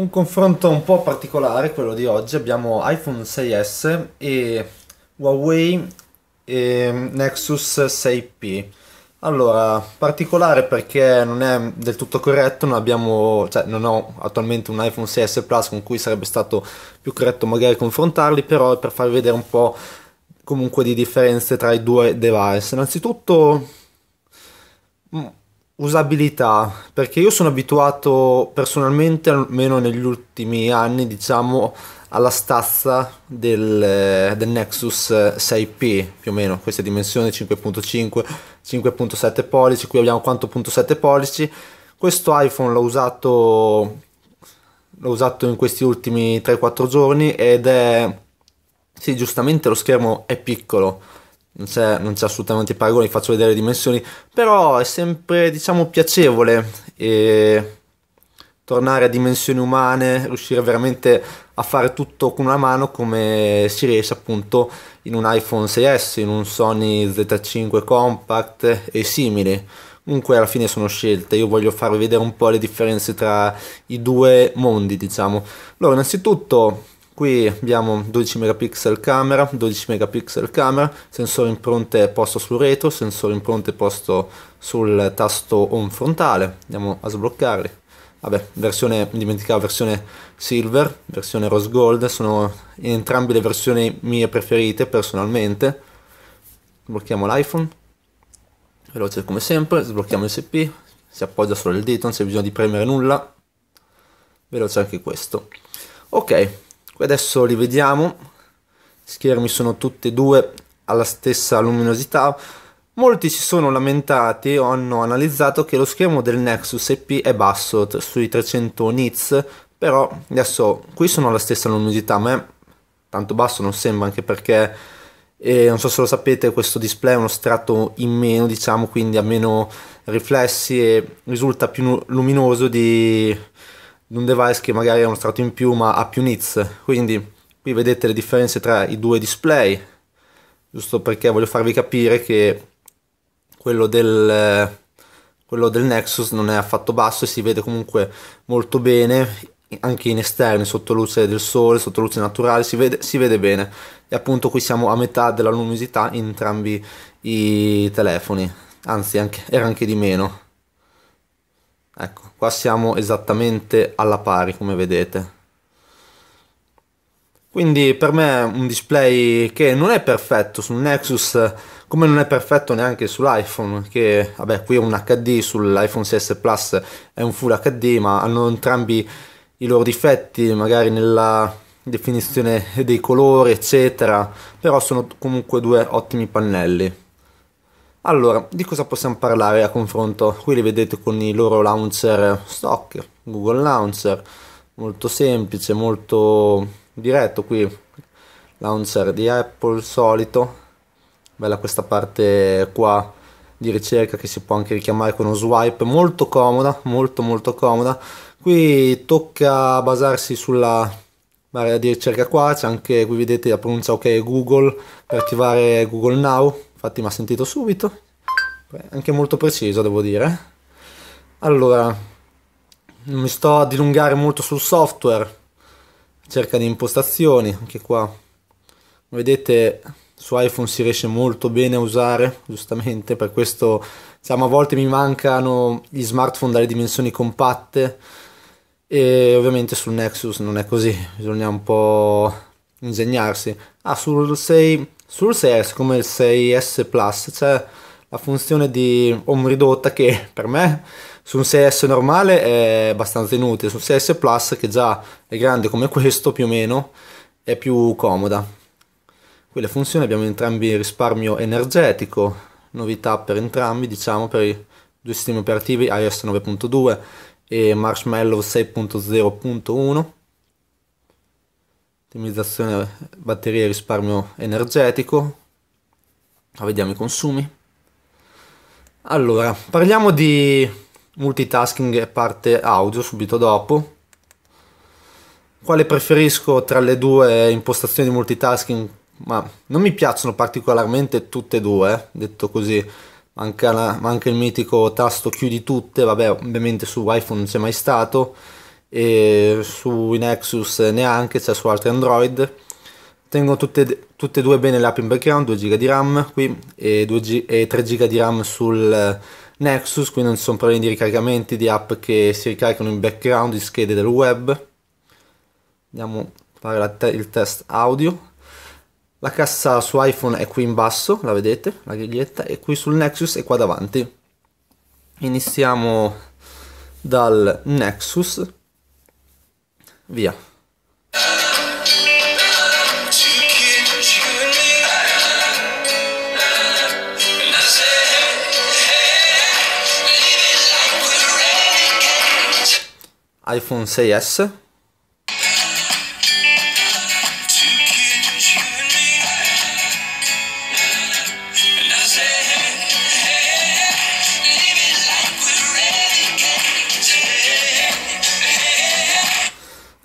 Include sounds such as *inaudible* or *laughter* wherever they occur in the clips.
Un confronto un po' particolare quello di oggi, abbiamo iPhone 6S e Huawei e Nexus 6P. Allora, particolare perché non è del tutto corretto, non abbiamo, cioè non ho attualmente un iPhone 6S Plus con cui sarebbe stato più corretto magari confrontarli, però è per farvi vedere un po' comunque di differenze tra i due device. Innanzitutto mm, Usabilità, perché io sono abituato personalmente, almeno negli ultimi anni, diciamo, alla stazza del, eh, del Nexus 6P, eh, più o meno, questa dimensione 5.5, 5.7 pollici, qui abbiamo quanto 4.7 pollici. Questo iPhone l'ho usato, l'ho usato in questi ultimi 3-4 giorni ed è... Sì, giustamente lo schermo è piccolo, non c'è, non c'è assolutamente paragone, vi faccio vedere le dimensioni, però è sempre diciamo piacevole e tornare a dimensioni umane, riuscire veramente a fare tutto con una mano come si riesce appunto in un iPhone 6S, in un Sony Z5 Compact e simili. Comunque alla fine sono scelte, io voglio farvi vedere un po' le differenze tra i due mondi, diciamo. Allora, innanzitutto qui abbiamo 12 megapixel camera 12 megapixel camera sensore impronte posto sul retro sensore impronte posto sul tasto on frontale andiamo a sbloccarli vabbè versione dimenticavo versione silver versione rose gold sono entrambe le versioni mie preferite personalmente sblocchiamo l'iPhone veloce come sempre sblocchiamo SP, si appoggia solo il dito non c'è bisogno di premere nulla veloce anche questo ok adesso li vediamo schermi sono tutti e due alla stessa luminosità molti si sono lamentati o hanno analizzato che lo schermo del Nexus EP è basso sui 300 nits però adesso qui sono alla stessa luminosità ma me tanto basso non sembra anche perché e non so se lo sapete questo display è uno strato in meno diciamo quindi ha meno riflessi e risulta più luminoso di di un device che magari ha uno strato in più ma ha più nits. Quindi qui vedete le differenze tra i due display, giusto perché voglio farvi capire che quello del, quello del Nexus non è affatto basso e si vede comunque molto bene anche in esterni, sotto luce del sole, sotto luce naturale, si vede, si vede bene. E appunto qui siamo a metà della luminosità in entrambi i telefoni, anzi anche, era anche di meno ecco qua siamo esattamente alla pari come vedete quindi per me è un display che non è perfetto sul Nexus come non è perfetto neanche sull'iPhone che vabbè qui è un HD sull'iPhone 6S Plus è un Full HD ma hanno entrambi i loro difetti magari nella definizione dei colori eccetera però sono comunque due ottimi pannelli allora, di cosa possiamo parlare a confronto? Qui li vedete con i loro launcher stock, Google Launcher, molto semplice, molto diretto qui, launcher di Apple solito, bella questa parte qua di ricerca che si può anche richiamare con uno swipe, molto comoda, molto molto comoda. Qui tocca basarsi sulla barra di ricerca qua, c'è anche, qui vedete la pronuncia ok Google per attivare Google Now Infatti mi ha sentito subito. Anche molto preciso, devo dire. Allora, non mi sto a dilungare molto sul software. Cerca di impostazioni, anche qua. Come vedete, su iPhone si riesce molto bene a usare, giustamente, per questo diciamo, a volte mi mancano gli smartphone dalle dimensioni compatte e ovviamente sul Nexus non è così, bisogna un po' ingegnarsi. Ah, sul 6 sul 6S come il 6S Plus c'è la funzione di home ridotta che *laughs* per me su un 6S normale è abbastanza inutile, su un 6S Plus che già è grande come questo più o meno è più comoda. Qui le funzioni abbiamo entrambi risparmio energetico, novità per entrambi diciamo per i due sistemi operativi iOS 9.2 e Marshmallow 6.0.1 ottimizzazione batterie risparmio energetico Ma vediamo i consumi allora parliamo di multitasking e parte audio subito dopo quale preferisco tra le due impostazioni di multitasking ma non mi piacciono particolarmente tutte e due eh. detto così manca, la, manca il mitico tasto chiudi tutte vabbè ovviamente su iPhone non c'è mai stato e su Nexus neanche, c'è cioè su altri Android. Tengo tutte, tutte e due bene l'app in background, 2 GB di RAM qui e, 2G, e 3 GB di RAM sul Nexus, quindi non ci sono problemi di ricaricamenti di app che si ricaricano in background, di schede del web. Andiamo a fare te il test audio. La cassa su iPhone è qui in basso, la vedete, la griglietta, e qui sul Nexus è qua davanti. Iniziamo dal Nexus Via. iPhone 6S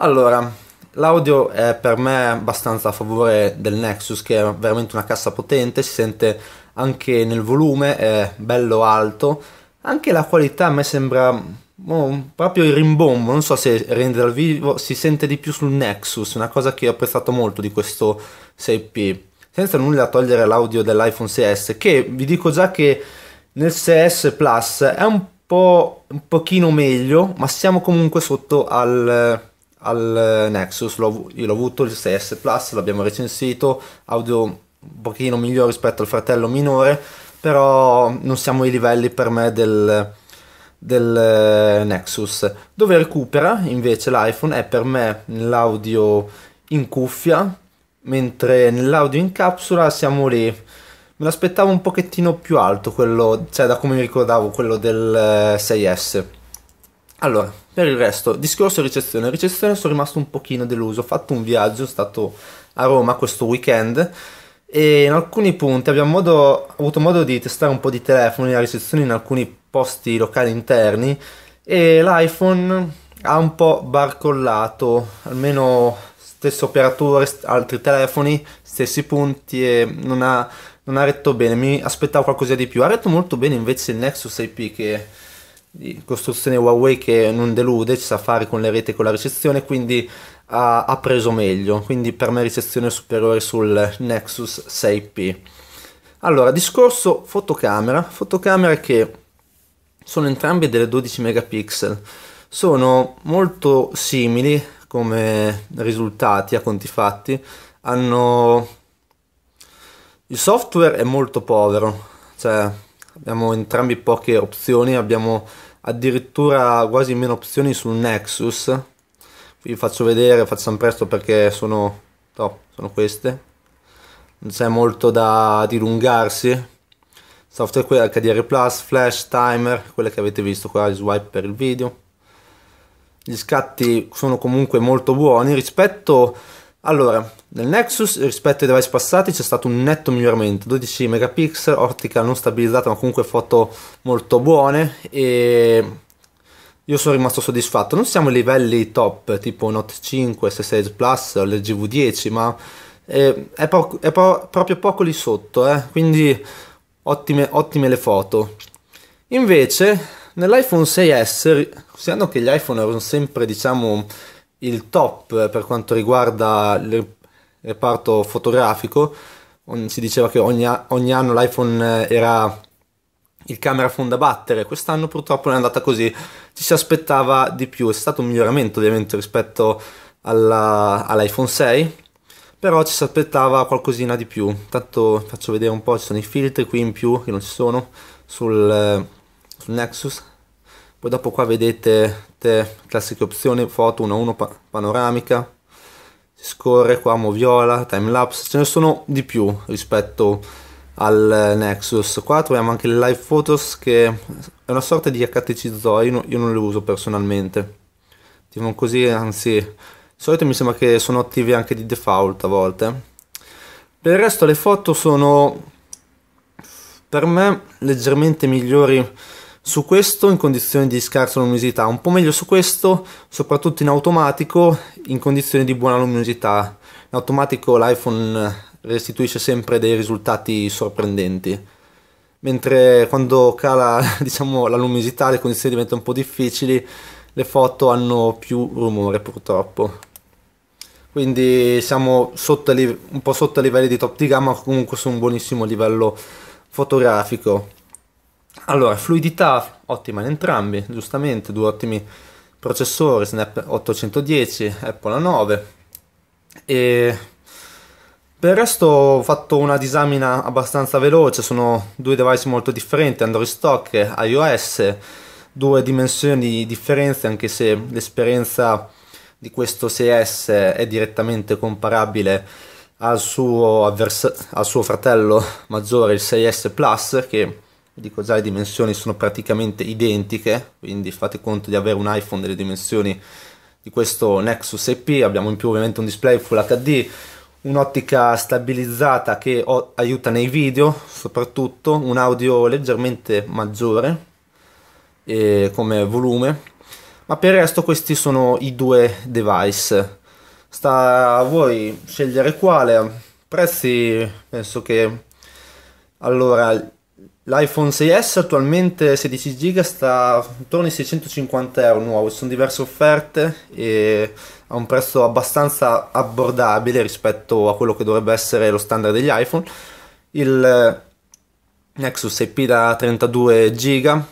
Allora, l'audio è per me abbastanza a favore del Nexus che è veramente una cassa potente, si sente anche nel volume, è bello alto, anche la qualità a me sembra oh, proprio il rimbombo, non so se rende dal vivo, si sente di più sul Nexus, una cosa che ho apprezzato molto di questo 6P, senza nulla togliere l'audio dell'iPhone 6S che vi dico già che nel 6S Plus è un po' un pochino meglio, ma siamo comunque sotto al al eh, Nexus, l'ho, io l'ho avuto il 6S Plus, l'abbiamo recensito, audio un pochino migliore rispetto al fratello minore, però non siamo ai livelli per me del, del eh, Nexus. Dove recupera invece l'iPhone è per me l'audio in cuffia, mentre nell'audio in capsula siamo lì. Me l'aspettavo un pochettino più alto quello, cioè da come mi ricordavo quello del 6S. Eh, allora, per il resto, discorso ricezione. Ricezione sono rimasto un pochino deluso. Ho fatto un viaggio, sono stato a Roma questo weekend e in alcuni punti abbiamo modo, avuto modo di testare un po' di telefoni a ricezione in alcuni posti locali interni e l'iPhone ha un po' barcollato, almeno stesso operatore, altri telefoni, stessi punti e non ha, non ha retto bene. Mi aspettavo qualcosa di più. Ha retto molto bene invece il Nexus IP che costruzione Huawei che non delude, ci sa fare con le reti e con la ricezione, quindi ha, ha preso meglio, quindi per me ricezione superiore sul Nexus 6P. Allora, discorso fotocamera, fotocamera che sono entrambe delle 12 megapixel, sono molto simili come risultati a conti fatti, hanno... il software è molto povero, cioè abbiamo entrambi poche opzioni, abbiamo addirittura quasi meno opzioni sul Nexus vi faccio vedere facciamo presto perché sono top sono queste non c'è molto da dilungarsi software qui HDR Plus, Flash, Timer quelle che avete visto qua, il swipe per il video gli scatti sono comunque molto buoni rispetto allora, nel Nexus rispetto ai device passati c'è stato un netto miglioramento, 12 megapixel, ottica non stabilizzata ma comunque foto molto buone e io sono rimasto soddisfatto. Non siamo ai livelli top tipo Note 5, S6 Plus, l'GV10 ma eh, è, po- è po- proprio poco lì sotto, eh? quindi ottime, ottime le foto. Invece nell'iPhone 6S, considerando che gli iPhone erano sempre diciamo il top per quanto riguarda il reparto fotografico. Si diceva che ogni, ogni anno l'iPhone eh, era il camera phone da battere, quest'anno purtroppo non è andata così, ci si aspettava di più, è stato un miglioramento ovviamente rispetto alla, all'iPhone 6, però ci si aspettava qualcosina di più. Tanto faccio vedere un po', ci sono i filtri qui in più che non ci sono sul, eh, sul Nexus. Poi dopo qua vedete queste classiche opzioni foto 1-1 pa panoramica si scorre qua moviola timelapse ce ne sono di più rispetto al Nexus qua troviamo anche le live photos che è una sorta di HTC Zoe io non le uso personalmente attivano così anzi di solito mi sembra che sono attivi anche di default a volte per il resto le foto sono per me leggermente migliori su questo in condizioni di scarsa luminosità, un po' meglio su questo, soprattutto in automatico in condizioni di buona luminosità. In automatico l'iPhone restituisce sempre dei risultati sorprendenti. Mentre quando cala *laughs* diciamo, la luminosità le condizioni diventano un po' difficili, le foto hanno più rumore purtroppo quindi siamo sotto, un po' sotto i livelli di top di gamma comunque su un buonissimo livello fotografico allora, fluidità ottima in entrambi, giustamente, due ottimi processori, Snap 810, Apple 9 e per il resto ho fatto una disamina abbastanza veloce, sono due device molto differenti, Android Stock e iOS, due dimensioni di differenze anche se l'esperienza di questo 6S è direttamente comparabile al suo, al suo fratello maggiore, il 6S Plus, che dico già le dimensioni sono praticamente identiche quindi fate conto di avere un iPhone delle dimensioni di questo Nexus EP abbiamo in più ovviamente un display Full HD un'ottica stabilizzata che aiuta nei video soprattutto un audio leggermente maggiore eh, come volume ma per il resto questi sono i due device sta a voi scegliere quale prezzi penso che allora L'iPhone 6S attualmente 16 GB sta intorno ai 650 euro nuovo, ci sono diverse offerte e ha un prezzo abbastanza abbordabile rispetto a quello che dovrebbe essere lo standard degli iPhone. Il Nexus 6P da 32 GB,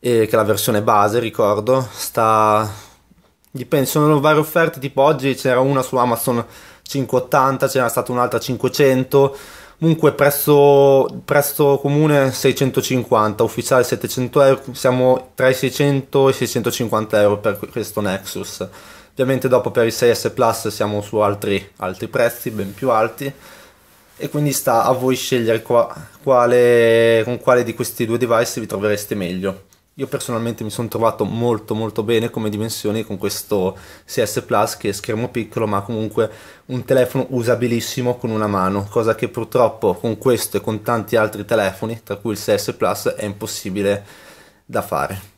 che è la versione base, ricordo, sta... Dipende, ci sono varie offerte, tipo oggi c'era una su Amazon 580, c'era stata un'altra 500 Comunque prezzo, prezzo, comune 650, ufficiale 700 euro, siamo tra i 600 e i 650 euro per questo Nexus. Ovviamente dopo per il 6S Plus siamo su altri, altri prezzi ben più alti e quindi sta a voi scegliere qua, quale, con quale di questi due device vi trovereste meglio io personalmente mi sono trovato molto molto bene come dimensioni con questo CS Plus che è schermo piccolo ma comunque un telefono usabilissimo con una mano, cosa che purtroppo con questo e con tanti altri telefoni, tra cui il CS Plus, è impossibile da fare.